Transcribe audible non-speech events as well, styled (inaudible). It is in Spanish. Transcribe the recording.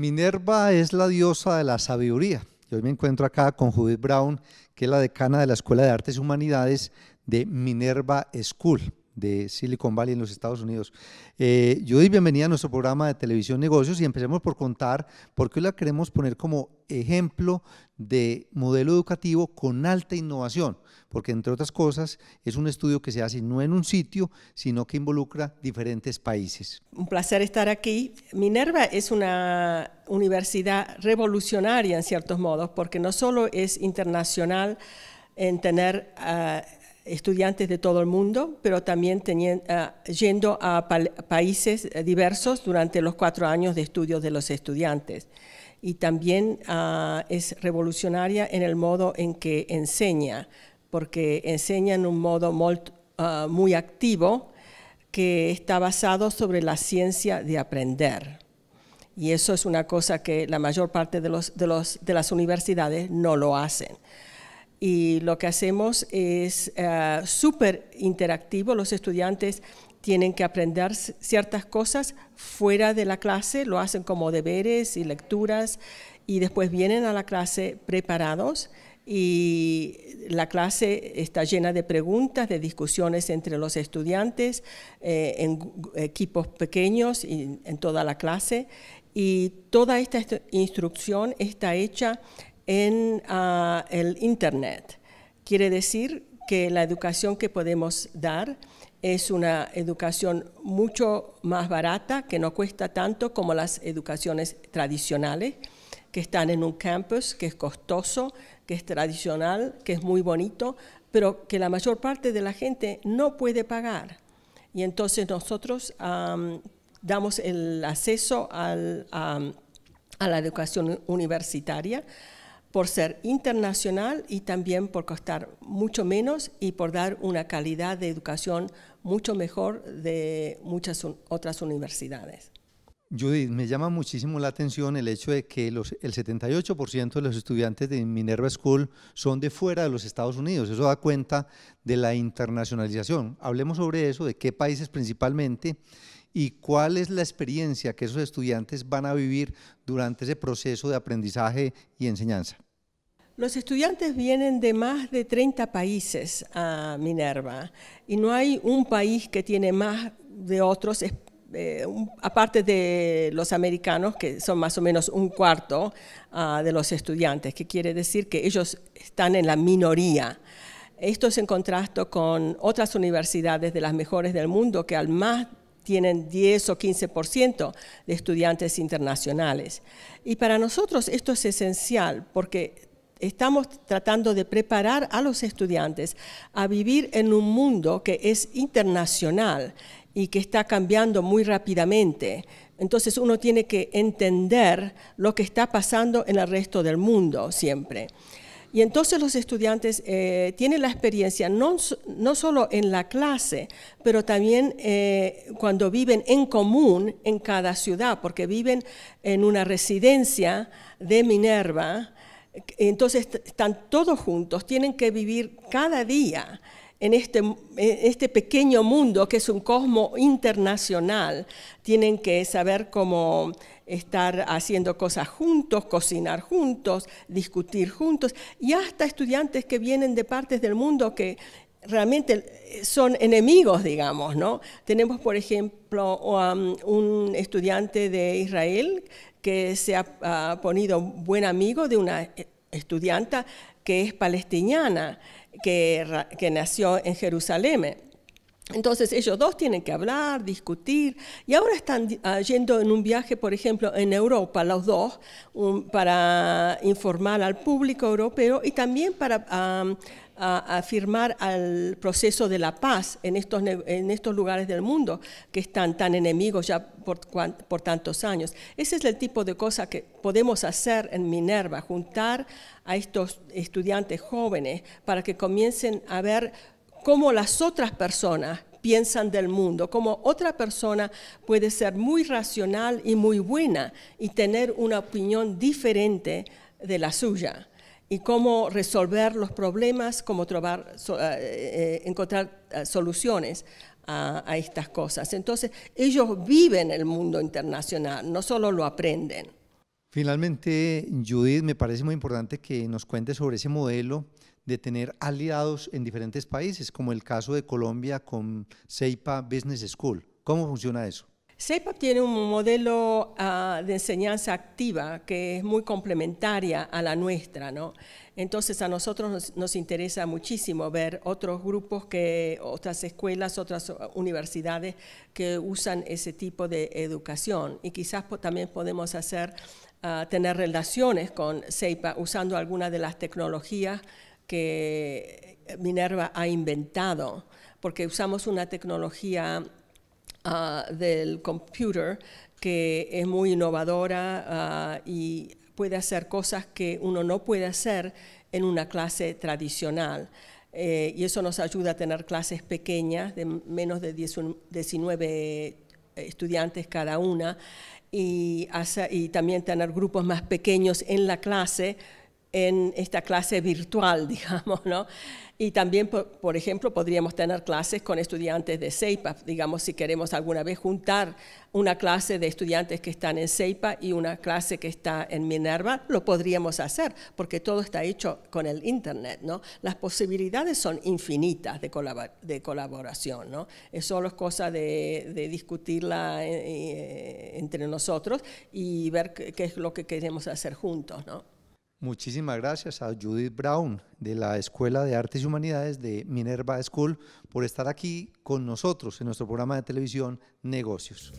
Minerva es la diosa de la sabiduría. hoy me encuentro acá con Judith Brown, que es la decana de la Escuela de Artes y Humanidades de Minerva School de Silicon Valley en los Estados Unidos. Eh, yo doy bienvenida a nuestro programa de televisión negocios y empecemos por contar por qué la queremos poner como ejemplo de modelo educativo con alta innovación, porque entre otras cosas es un estudio que se hace no en un sitio, sino que involucra diferentes países. Un placer estar aquí. Minerva es una universidad revolucionaria en ciertos modos, porque no solo es internacional en tener... Ah, estudiantes de todo el mundo, pero también ah, yendo a países diversos durante los cuatro años de estudios de los estudiantes. Y también ah, es revolucionaria en el modo en que enseña, porque enseña en un modo ah, muy activo que está basado sobre la ciencia de aprender. Y eso es una cosa que la mayor parte de las universidades no lo hacen y lo que hacemos es eh, súper interactivo. Los estudiantes tienen que aprender ciertas cosas fuera de la clase, lo hacen como deberes y lecturas y después vienen a la clase preparados y la clase está llena de preguntas, de discusiones entre los estudiantes, eh, en equipos pequeños y en toda la clase. Y toda esta instrucción está hecha en ah, el Internet. Quiere decir que la educación que podemos dar es una educación mucho más barata, que no cuesta tanto como las educaciones tradicionales, que están en un campus, que es costoso, que es tradicional, que es muy bonito, pero que la mayor parte de la gente no puede pagar. Y entonces nosotros damos el acceso a la educación universitaria por ser internacional y también por costar mucho menos y por dar una calidad de educación mucho mejor de muchas otras universidades. Judith, me llama muchísimo la atención el hecho de que los, el 78% de los estudiantes de Minerva School son de fuera de los Estados Unidos. Eso da cuenta de la internacionalización. Hablemos sobre eso, de qué países principalmente y cuál es la experiencia que esos estudiantes van a vivir durante ese proceso de aprendizaje y enseñanza. Los estudiantes vienen de más de 30 países a Minerva y no hay un país que tiene más de otros, eh, aparte de los americanos, que son más o menos un cuarto ah, de los estudiantes, que quiere decir que ellos están en la minoría. Esto es en contraste con otras universidades de las mejores del mundo que al más tienen 10 o 15% de estudiantes internacionales. Y para nosotros esto es esencial porque estamos tratando de preparar a los estudiantes a vivir en un mundo que es internacional y que está cambiando muy rápidamente. Entonces uno tiene que entender lo que está pasando en el resto del mundo siempre. Y entonces los estudiantes eh, tienen la experiencia no, no, solo en la clase, pero también eh, cuando viven en común en cada ciudad, porque viven en una residencia de Minerva, eh, entonces están todos juntos, tienen que vivir cada día en este, en este, pequeño mundo que es un cosmo internacional, tienen que saber cómo estar haciendo cosas juntos, cocinar juntos, discutir juntos, y hasta estudiantes que vienen de partes del mundo que realmente eh, son enemigos, digamos, ¿no? Tenemos, por ejemplo, um, un estudiante de Israel que se ha ponido buen amigo de una eh, estudiante que es palestiniana, que, que nació en Jerusalén entonces ellos dos tienen que hablar, discutir, y ahora están ah, yendo en un viaje, por ejemplo, en Europa, los dos, para informar al público europeo y también para afirmar al proceso de la paz en estos, en estos lugares del mundo que están tan enemigos ya por, por tantos años. Ese es el tipo de cosa que podemos hacer en Minerva, juntar a estos estudiantes jóvenes para que comiencen a ver cómo las otras personas piensan del mundo, cómo otra persona puede ser muy racional y muy buena y tener una opinión diferente de la suya, y cómo resolver los problemas, cómo eh, eh, encontrar eh, soluciones a, a estas cosas. Entonces, ellos viven el mundo internacional, no solo lo aprenden. Finalmente, Judith, me parece muy importante que nos cuentes sobre ese modelo de tener aliados en diferentes países, como el caso de Colombia con CEIPA Business School. ¿Cómo funciona eso? CEIPA tiene un modelo ah, de enseñanza activa que es muy complementaria a la nuestra, ¿no? Entonces a nosotros nos, interesa muchísimo ver otros grupos que, otras escuelas, otras ah, universidades que usan ese tipo de educación y quizás también podemos hacer, ah, tener relaciones con CEIPA usando alguna de las tecnologías que Minerva ha inventado, porque usamos una tecnología ah, del computer que es muy innovadora ah, y puede hacer cosas que uno no puede hacer en una clase tradicional. Eh, y eso nos ayuda a tener clases pequeñas de menos de 19 estudiantes cada una y, y también tener grupos más pequeños en la clase en esta clase virtual, (laughs) digamos, ¿no? Y también, por, ejemplo, podríamos tener clases con estudiantes de CEIPA, digamos, si queremos alguna vez juntar una clase de estudiantes que están en CEIPA y una clase que está en Minerva, lo podríamos hacer, porque todo está hecho con el Internet, ¿no? Las posibilidades son infinitas de, colaboración, ¿no? Es solo cosa de, discutirla eh, eh, entre nosotros y ver qué es lo que queremos hacer juntos, ¿no? Muchísimas gracias a Judith Brown de la Escuela de Artes y Humanidades de Minerva School por estar aquí con nosotros en nuestro programa de televisión Negocios.